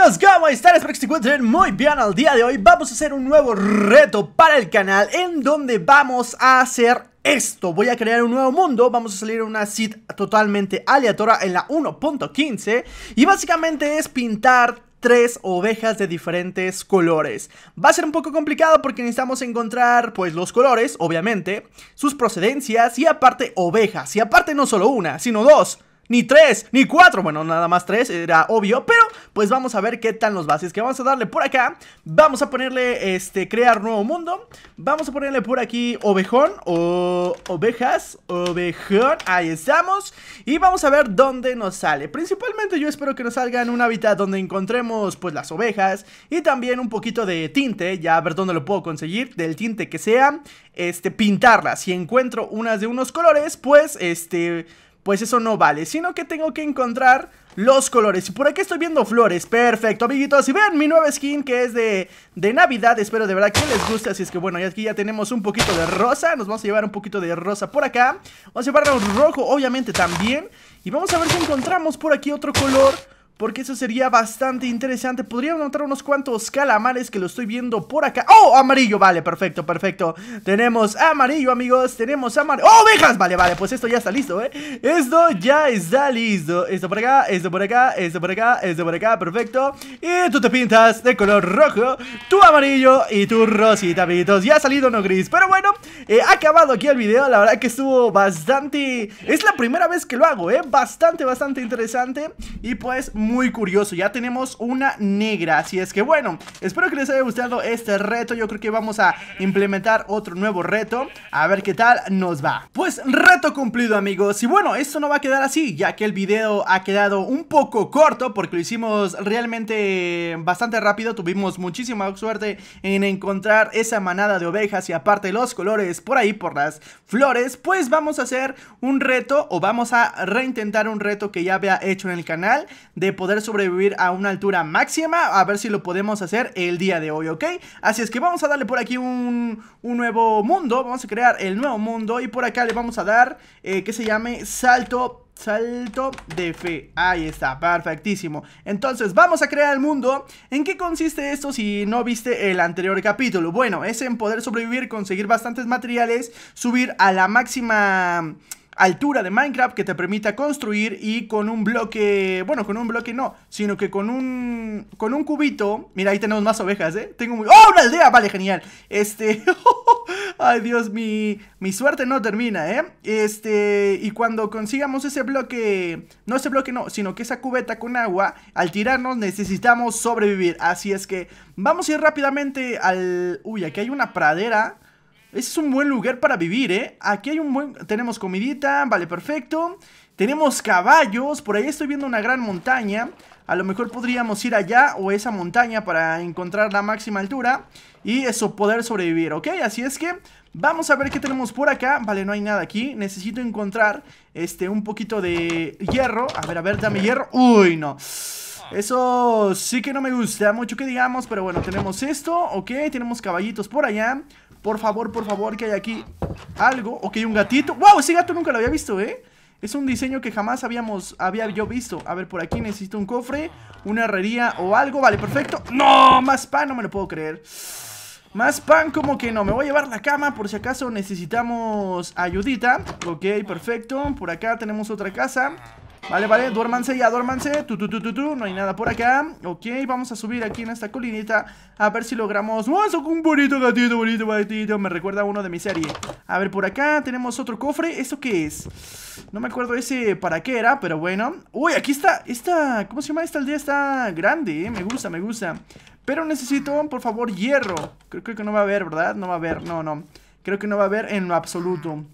amigos, ¿cómo están? Espero que se encuentren muy bien al día de hoy Vamos a hacer un nuevo reto para el canal En donde vamos a hacer esto Voy a crear un nuevo mundo Vamos a salir a una seed totalmente aleatoria en la 1.15 Y básicamente es pintar tres ovejas de diferentes colores. Va a ser un poco complicado porque necesitamos encontrar pues los colores, obviamente, sus procedencias y aparte ovejas. Y aparte no solo una, sino dos ni tres, ni cuatro, bueno, nada más tres, era obvio, pero pues vamos a ver qué tal los bases que vamos a darle por acá, vamos a ponerle, este, crear nuevo mundo, vamos a ponerle por aquí ovejón, o ovejas, ovejón, ahí estamos, y vamos a ver dónde nos sale, principalmente yo espero que nos salga en un hábitat donde encontremos, pues, las ovejas, y también un poquito de tinte, ya a ver dónde lo puedo conseguir, del tinte que sea, este, pintarlas, si encuentro unas de unos colores, pues, este pues eso no vale, sino que tengo que encontrar los colores. Y por aquí estoy viendo flores, perfecto, amiguitos. Y ven mi nueva skin que es de, de Navidad, espero de verdad que les guste. Así es que bueno, ya aquí ya tenemos un poquito de rosa, nos vamos a llevar un poquito de rosa por acá. Vamos a llevar un rojo, obviamente, también. Y vamos a ver si encontramos por aquí otro color... Porque eso sería bastante interesante. Podría notar unos cuantos calamares que lo estoy viendo por acá. ¡Oh! Amarillo, vale, perfecto, perfecto. Tenemos amarillo, amigos. Tenemos amarillo. ¡Oh, ovejas! Vale, vale, pues esto ya está listo, ¿eh? Esto ya está listo. Esto por acá, esto por acá, esto por acá, esto por acá, perfecto. Y tú te pintas de color rojo, Tu amarillo y tu rosita, amiguitos. Ya ha salido no gris. Pero bueno, eh, acabado aquí el video. La verdad que estuvo bastante... Es la primera vez que lo hago, ¿eh? Bastante, bastante interesante. Y pues muy curioso Ya tenemos una negra, así es que bueno Espero que les haya gustado este reto Yo creo que vamos a implementar otro nuevo reto A ver qué tal nos va Pues reto cumplido amigos Y bueno, esto no va a quedar así Ya que el video ha quedado un poco corto Porque lo hicimos realmente bastante rápido Tuvimos muchísima suerte en encontrar esa manada de ovejas Y aparte los colores por ahí, por las flores Pues vamos a hacer un reto o vamos a reintentar un reto que ya había hecho en el canal De poder sobrevivir a una altura máxima, a ver si lo podemos hacer el día de hoy, ¿ok? Así es que vamos a darle por aquí un, nuevo mundo, vamos a crear el nuevo mundo y por acá le vamos a dar eh, que se llame salto Salto de fe. Ahí está, perfectísimo. Entonces, vamos a crear el mundo. ¿En qué consiste esto si no viste el anterior capítulo? Bueno, es en poder sobrevivir, conseguir bastantes materiales, subir a la máxima altura de Minecraft que te permita construir y con un bloque, bueno, con un bloque no, sino que con un con un cubito, mira, ahí tenemos más ovejas, ¿eh? Tengo muy... ¡Oh, una aldea! Vale, genial. Este... Ay, Dios, mi, mi suerte no termina, ¿eh? Este... Y cuando consigamos ese bloque, no ese bloque no, sino que esa cubeta con agua, al tirarnos necesitamos sobrevivir. Así es que vamos a ir rápidamente al... Uy, aquí hay una pradera ese es un buen lugar para vivir, ¿eh? Aquí hay un buen... Tenemos comidita, vale, perfecto. Tenemos caballos, por ahí estoy viendo una gran montaña. A lo mejor podríamos ir allá o esa montaña para encontrar la máxima altura y eso, poder sobrevivir, ¿ok? Así es que vamos a ver qué tenemos por acá. Vale, no hay nada aquí. Necesito encontrar este un poquito de hierro. A ver, a ver, dame hierro. Uy, no. Eso sí que no me gusta mucho que digamos, pero bueno, tenemos esto, ok, tenemos caballitos por allá por favor, por favor, que hay aquí algo. Ok, un gatito. ¡Wow! Ese gato nunca lo había visto, ¿eh? Es un diseño que jamás habíamos, había yo visto A ver, por aquí necesito un cofre Una herrería o algo, vale, perfecto ¡No! Más pan, no me lo puedo creer Más pan, como que no Me voy a llevar la cama por si acaso necesitamos Ayudita, ok, perfecto Por acá tenemos otra casa Vale, vale, duérmanse ya, duérmanse tu, tu, tu, tu, no hay nada por acá Ok, vamos a subir aquí en esta colinita A ver si logramos, wow, ¡Oh, son un bonito gatito, bonito gatito! Me recuerda a uno de mi serie A ver, por acá tenemos otro cofre ¿eso qué es? No me acuerdo ese para qué era, pero bueno Uy, aquí está, esta, ¿cómo se llama? Esta aldea está grande, ¿eh? me gusta, me gusta Pero necesito, por favor, hierro creo que no va a haber, ¿verdad? No va a haber, no, no Creo que no va a haber en lo absoluto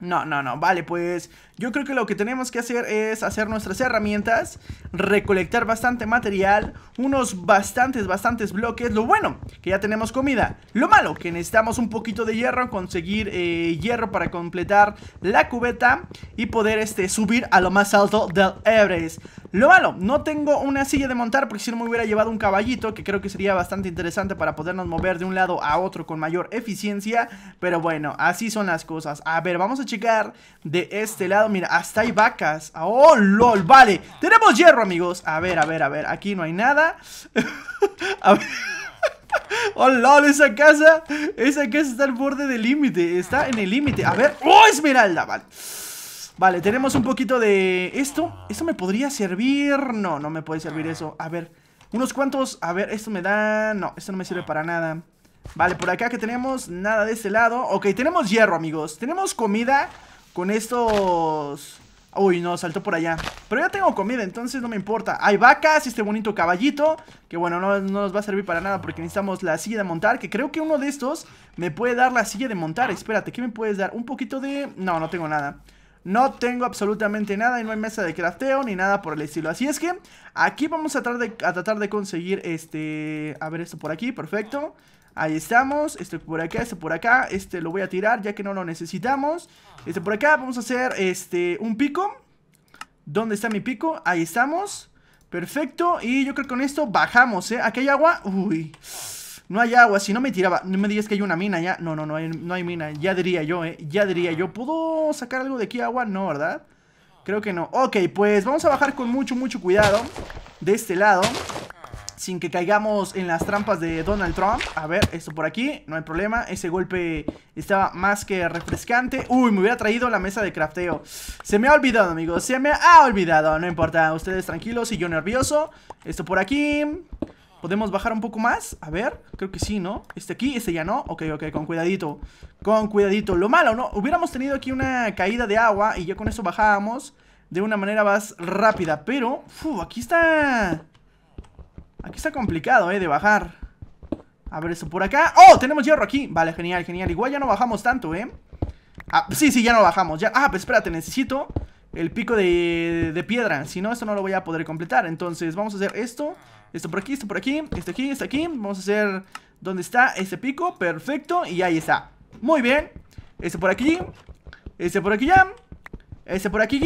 no, no, no, vale, pues yo creo que lo que tenemos que hacer es hacer nuestras herramientas, recolectar bastante material, unos bastantes, bastantes bloques, lo bueno, que ya tenemos comida, lo malo, que necesitamos un poquito de hierro, conseguir eh, hierro para completar la cubeta y poder este, subir a lo más alto del Everest. Lo malo, no tengo una silla de montar porque si no me hubiera llevado un caballito que creo que sería bastante interesante para podernos mover de un lado a otro con mayor eficiencia. Pero bueno, así son las cosas. A ver, vamos a checar de este lado. Mira, hasta hay vacas. ¡Oh, lol! Vale, tenemos hierro, amigos. A ver, a ver, a ver. Aquí no hay nada. Oh, lol, esa casa Esa casa está al borde del límite Está en el límite, a ver, oh, esmeralda, vale Vale, tenemos un poquito de esto. ¿Esto me podría servir? No, no me puede servir eso. A ver, unos cuantos. A ver, esto me da... No, esto no me sirve para nada. Vale, por acá que tenemos nada de este lado. Ok, tenemos hierro, amigos. Tenemos comida con estos... Uy, no, saltó por allá Pero ya tengo comida, entonces no me importa Hay vacas, este bonito caballito Que bueno, no, no, nos va a servir para nada Porque necesitamos la silla de montar Que creo que uno de estos me puede dar la silla de montar Espérate, ¿qué me puedes dar? Un poquito de... No, no tengo nada no tengo absolutamente nada y no hay mesa de crafteo ni nada por el estilo. Así es que aquí vamos a tratar de, a tratar de conseguir este... A ver, esto por aquí, perfecto. Ahí estamos, este por acá, este por acá Este lo voy a tirar ya que no lo necesitamos Este por acá, vamos a hacer este un pico ¿Dónde está mi pico? Ahí estamos Perfecto, y yo creo que con esto bajamos, ¿eh? Aquí hay agua, uy no hay agua, si no me tiraba. No me digas que hay una mina ya. No, no, no hay, no hay mina. Ya diría yo, ¿eh? Ya diría yo. ¿Puedo sacar algo de aquí agua? No, ¿verdad? Creo que no. Ok, pues vamos a bajar con mucho, mucho cuidado de este lado. Sin que caigamos en las trampas de Donald Trump. A ver, esto por aquí. No hay problema. Ese golpe estaba más que refrescante. Uy, me hubiera traído la mesa de crafteo. Se me ha olvidado, amigos. Se me ha olvidado. No importa. Ustedes tranquilos y yo nervioso. Esto por aquí. ¿Podemos bajar un poco más? A ver, creo que sí, ¿no? Este aquí, este ya no Ok, ok, con cuidadito Con cuidadito Lo malo, ¿no? Hubiéramos tenido aquí una caída de agua Y ya con eso bajábamos de una manera más rápida Pero, uf, aquí está... Aquí está complicado, ¿eh? De bajar A ver, eso por acá ¡Oh! Tenemos hierro aquí Vale, genial, genial Igual ya no bajamos tanto, ¿eh? Ah, sí, sí, ya no bajamos ya... Ah, pues espérate, necesito el pico de, de, piedra Si no, esto no lo voy a poder completar Entonces vamos a hacer esto esto por aquí, esto por aquí, esto aquí, esto aquí Vamos a hacer donde está ese pico Perfecto, y ahí está Muy bien, este por aquí Este por aquí ya Este por aquí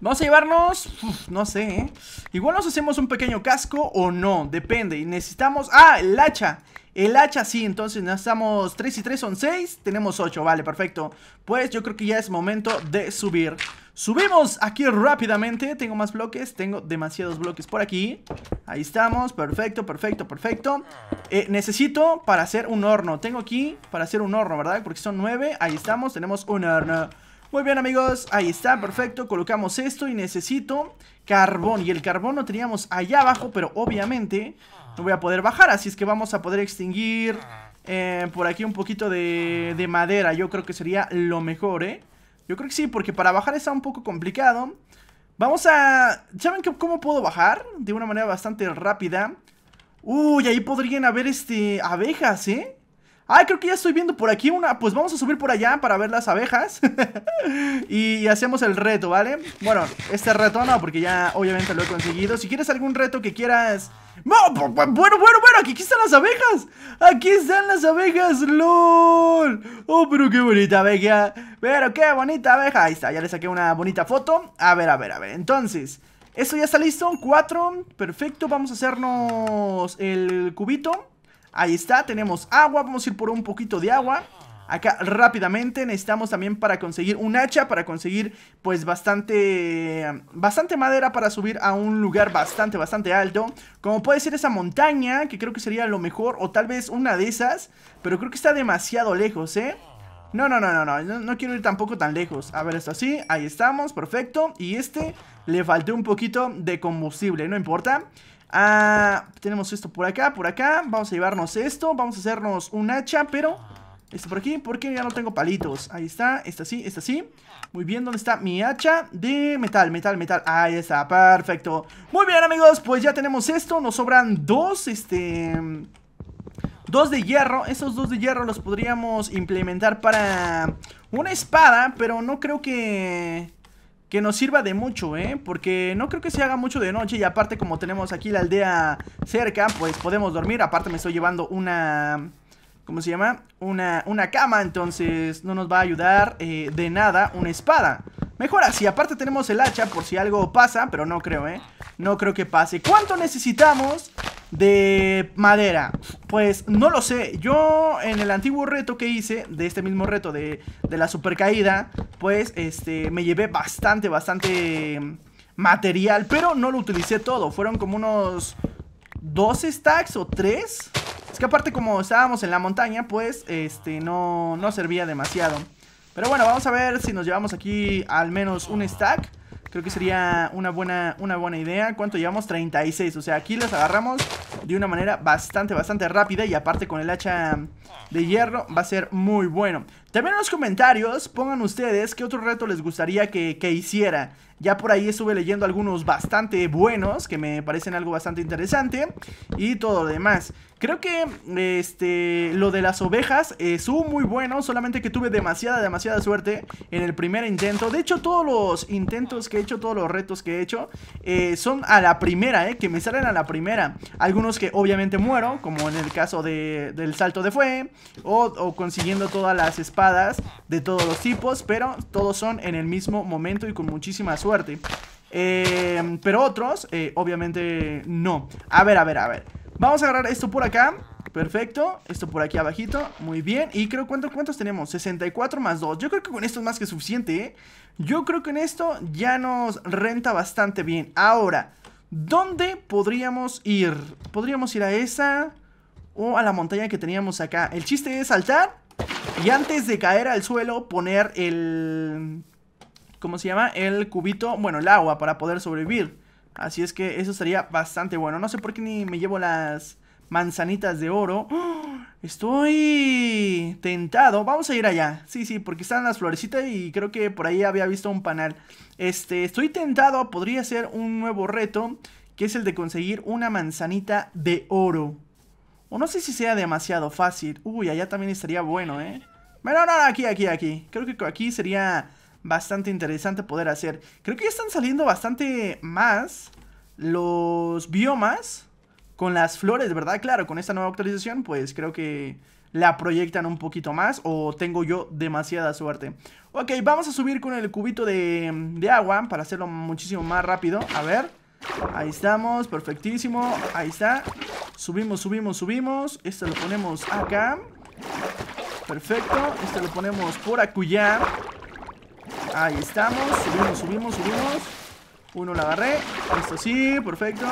Vamos a llevarnos, no sé ¿eh? Igual nos hacemos un pequeño casco o no Depende, necesitamos, ah, el hacha el hacha sí, entonces necesitamos 3 y 3 son 6, tenemos 8, vale, perfecto Pues yo creo que ya es momento de subir Subimos aquí rápidamente. Tengo más bloques. Tengo demasiados bloques por aquí. Ahí estamos. Perfecto, perfecto, perfecto. Eh, necesito para hacer un horno. Tengo aquí para hacer un horno, ¿verdad? Porque son nueve. Ahí estamos. Tenemos un horno. Muy bien amigos, ahí está, perfecto, colocamos esto y necesito carbón Y el carbón lo teníamos allá abajo, pero obviamente no voy a poder bajar Así es que vamos a poder extinguir eh, por aquí un poquito de, de madera, yo creo que sería lo mejor, ¿eh? Yo creo que sí, porque para bajar está un poco complicado. Vamos a... ¿Saben cómo puedo bajar? De una manera bastante rápida. Uy, ahí podrían haber este abejas, ¿eh? Ay, creo que ya estoy viendo por aquí una. Pues vamos a subir por allá para ver las abejas. y, hacemos el reto, ¿vale? Bueno, este reto no, porque ya obviamente lo he conseguido. Si quieres algún reto que quieras. bueno, bueno, bueno, aquí están las abejas. Aquí están las abejas, lol. Oh, pero qué bonita abeja. Pero qué bonita abeja. Ahí está, ya le saqué una bonita foto. A ver, a ver, a ver. Entonces, esto ya está listo. Cuatro, perfecto. Vamos a hacernos el cubito. Ahí está, tenemos agua, vamos a ir por un poquito de agua Acá rápidamente necesitamos también para conseguir un hacha, para conseguir pues bastante, bastante madera para subir a un lugar bastante, bastante alto. Como puede ser esa montaña, que creo que sería lo mejor, o tal vez una de esas, pero creo que está demasiado lejos, ¿eh? No, no, no, no, no, no, quiero ir tampoco tan lejos A ver, esto así, ahí estamos, perfecto Y este le faltó un poquito de combustible, no importa Ah, tenemos esto por acá, por acá. Vamos a llevarnos esto. Vamos a hacernos un hacha, pero... Esto por aquí, porque ya no tengo palitos. Ahí está, está así, está así. Muy bien, ¿dónde está mi hacha? De metal, metal, metal. Ahí está, perfecto. Muy bien, amigos, pues ya tenemos esto. Nos sobran dos, este... Dos de hierro, esos dos de hierro los podríamos implementar para una espada, pero no creo que que nos sirva de mucho, ¿eh? Porque no creo que se haga mucho de noche y aparte como tenemos aquí la aldea cerca, pues podemos dormir. Aparte me estoy llevando una... ¿Cómo se llama? Una, una cama, entonces no nos va a ayudar eh, de nada una espada. Mejor así, aparte tenemos el hacha por si algo pasa, pero no creo, ¿eh? no creo que pase. ¿Cuánto necesitamos de madera? Pues no lo sé. Yo en el antiguo reto que hice, de este mismo reto de, de la supercaída, pues este me llevé bastante, bastante material, pero no lo utilicé todo. Fueron como unos dos stacks o tres Es que aparte como estábamos en la montaña, pues este no, no servía demasiado. Pero bueno, vamos a ver si nos llevamos aquí al menos un stack. Creo que sería una buena, una buena idea. ¿Cuánto llevamos? 36. O sea, aquí las agarramos de una manera bastante, bastante rápida. Y aparte con el hacha de hierro va a ser muy bueno. También en los comentarios pongan ustedes qué otro reto les gustaría que, que hiciera. Ya por ahí estuve leyendo algunos bastante buenos que me parecen algo bastante interesante y todo lo demás. Creo que este, lo de las ovejas estuvo muy bueno, solamente que tuve demasiada, demasiada suerte en el primer intento. De hecho, todos los intentos que he hecho, todos los retos que he hecho, eh, son a la primera, eh, que me salen a la primera. Algunos que obviamente muero, como en el caso del salto de fue, o consiguiendo todas las espadas de todos los tipos, pero todos son en el mismo momento y con muchísima suerte suerte. Eh, pero otros, eh, obviamente, no. A ver, a ver, a ver. Vamos a agarrar esto por acá. Perfecto, esto por aquí abajito, muy bien Y creo, ¿cuántos, cuántos tenemos? 64 más 2, yo creo que con esto es más que suficiente ¿eh? Yo creo que Con esto ya nos renta bastante bien Ahora, ¿dónde podríamos ir? Podríamos ir a esa o a la montaña que teníamos acá El chiste es saltar y antes de caer al suelo poner el... ¿cómo se llama? El cubito, bueno, el agua para poder sobrevivir. Así es que eso sería bastante bueno. No sé por qué ni me llevo las manzanitas de oro. ¡Oh! Estoy tentado. Vamos a ir allá. Sí, sí, porque están las florecitas y creo que por ahí había visto un panal. Este, estoy tentado. Podría ser un nuevo reto, que es el de conseguir una manzanita de oro. O no sé si sea demasiado fácil. Uy, allá también estaría bueno, ¿eh? Bueno, no, no, aquí, aquí, aquí. Creo que aquí sería bastante interesante poder hacer. Creo que ya están saliendo bastante más los biomas con las flores, ¿verdad? Claro, con esta nueva actualización, pues creo que la proyectan un poquito más o tengo yo demasiada suerte. Ok, vamos a subir con el cubito de, de agua para hacerlo muchísimo más rápido. A ver, ahí estamos, perfectísimo, ahí está. Subimos, subimos, subimos. Este lo ponemos acá. Perfecto, este lo ponemos por acullá. Ahí estamos. Subimos, subimos, subimos. Uno la agarré. Esto sí, perfecto.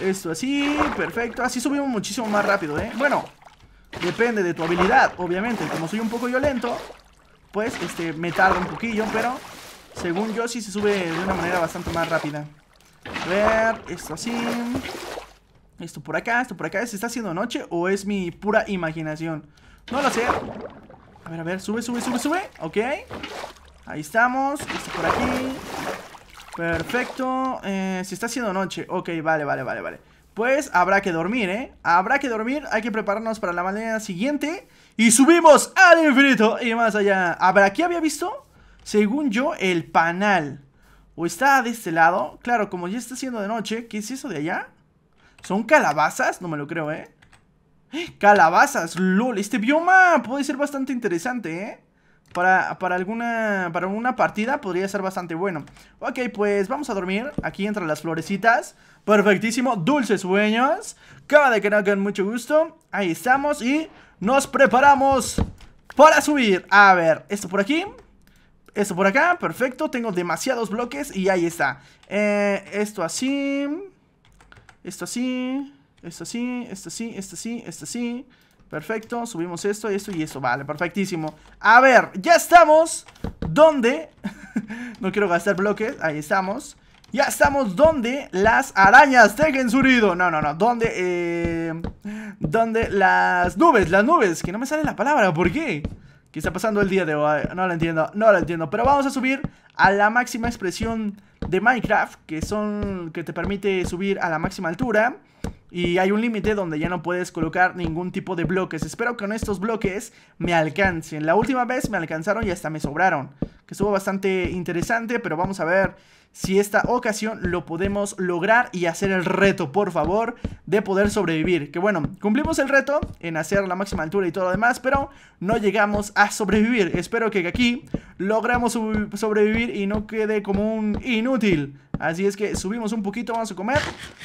Esto así, perfecto. Así subimos muchísimo más rápido, ¿eh? Bueno, depende de tu habilidad, obviamente. Como soy un poco yo lento, pues este, me tarda un poquillo, pero según yo sí se sube de una manera bastante más rápida. A ver, esto así. Esto por acá, esto por acá. ¿Se está haciendo noche o es mi pura imaginación? No lo sé. A ver, a ver, sube, sube, sube, sube. Ok. Ahí estamos, este, por aquí Perfecto eh, Se está haciendo noche, ok, vale, vale, vale, vale Pues habrá que dormir, eh Habrá que dormir, hay que prepararnos para la mañana siguiente Y subimos al infinito y más allá Habrá aquí había visto, según yo, el panal O está de este lado Claro, como ya está haciendo de noche ¿Qué es eso de allá? ¿Son calabazas? No me lo creo, eh, ¡Eh! Calabazas, lol, este bioma puede ser bastante interesante, eh para, alguna, para una partida podría ser bastante bueno. Ok, pues vamos a dormir aquí entre las florecitas. Perfectísimo, dulces sueños. Cada de que no hagan mucho gusto. Ahí estamos y nos preparamos para subir. A ver, esto por aquí. Esto por acá, perfecto. Tengo demasiados bloques y ahí está. Eh, esto así. Esto así. Esto así. Esto así. Esto así. Esto así. Perfecto, subimos esto, esto y esto. Vale, perfectísimo. A ver, ya estamos. ¿Dónde? no quiero gastar bloques. Ahí estamos. Ya estamos donde las arañas tengan su nido. No, no, no. dónde eh, donde las nubes, las nubes. Que no me sale la palabra. ¿Por qué? ¿Qué está pasando el día de hoy? No lo entiendo, no lo entiendo. Pero vamos a subir a la máxima expresión de Minecraft. Que son, que te permite subir a la máxima altura y hay un límite donde ya no puedes colocar ningún tipo de bloques. Espero que con estos bloques me alcancen. La última vez me alcanzaron y hasta me sobraron, que estuvo bastante interesante, pero vamos a ver si esta ocasión lo podemos lograr y hacer el reto, por favor, de poder sobrevivir. Que bueno, cumplimos el reto en hacer la máxima altura y todo lo demás, pero no llegamos a sobrevivir. Espero que aquí logramos sobrevivir y no quede como un inútil. Así es que subimos un poquito, vamos a comer.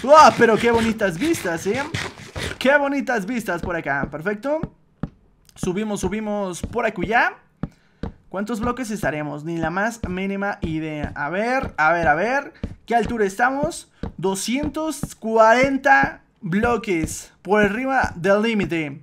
¡Oh, pero qué bonitas vistas, eh! ¡Qué bonitas vistas por acá! Perfecto. Subimos, subimos por ya ¿Cuántos bloques estaremos? Ni la más mínima idea. A ver, a ver, a ver. ¿Qué altura estamos? 240 bloques por arriba del límite.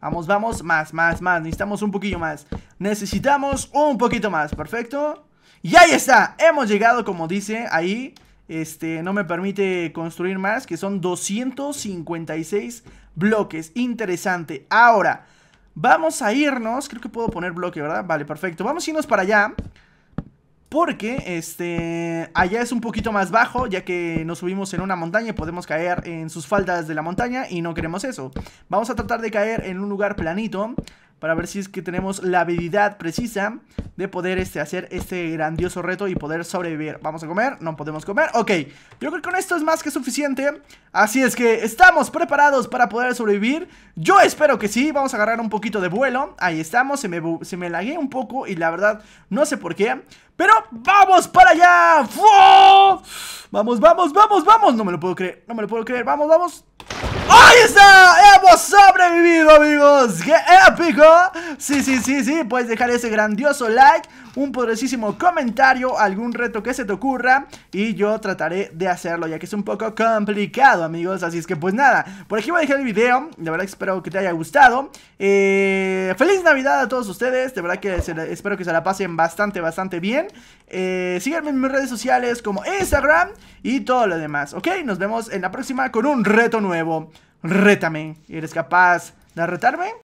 Vamos, vamos, más, más, más. Necesitamos un poquillo más. Necesitamos un poquito más, perfecto. Y ahí está, hemos llegado como dice ahí. Este, no me permite construir más, que son 256 bloques. Interesante. Ahora, Vamos a irnos, creo que puedo poner bloque, ¿verdad? Vale, perfecto, vamos a irnos para allá porque, este, allá es un poquito más bajo, ya que nos subimos en una montaña y podemos caer en sus faldas de la montaña y no queremos eso. Vamos a tratar de caer en un lugar planito, para ver si es que tenemos la habilidad precisa de poder este, hacer este grandioso reto y poder sobrevivir. ¿Vamos a comer? No podemos comer. Ok, yo creo que con esto es más que suficiente. Así es que estamos preparados para poder sobrevivir. Yo espero que sí. Vamos a agarrar un poquito de vuelo. Ahí estamos. Se me, se me lagué un poco y la verdad no sé por qué. Pero vamos para allá. Vamos, vamos, vamos, vamos. No me lo puedo creer. No me lo puedo creer. Vamos, vamos. ¡Ahí está! ¡Hemos sobrevivido, amigos! ¡Qué épico! Sí, sí, sí, sí, puedes dejar ese grandioso like, un poderosísimo comentario, algún reto que se te ocurra y yo trataré de hacerlo ya que es un poco complicado, amigos. Así es que pues nada, por aquí voy a dejar el video, de verdad espero que te haya gustado. Eh, feliz Navidad a todos ustedes, de verdad que espero que se la pasen bastante, bastante bien. Eh, síganme en mis redes sociales como Instagram y todo lo demás, ¿ok? Nos vemos en la próxima con un reto nuevo rétame. ¿Eres capaz de retarme?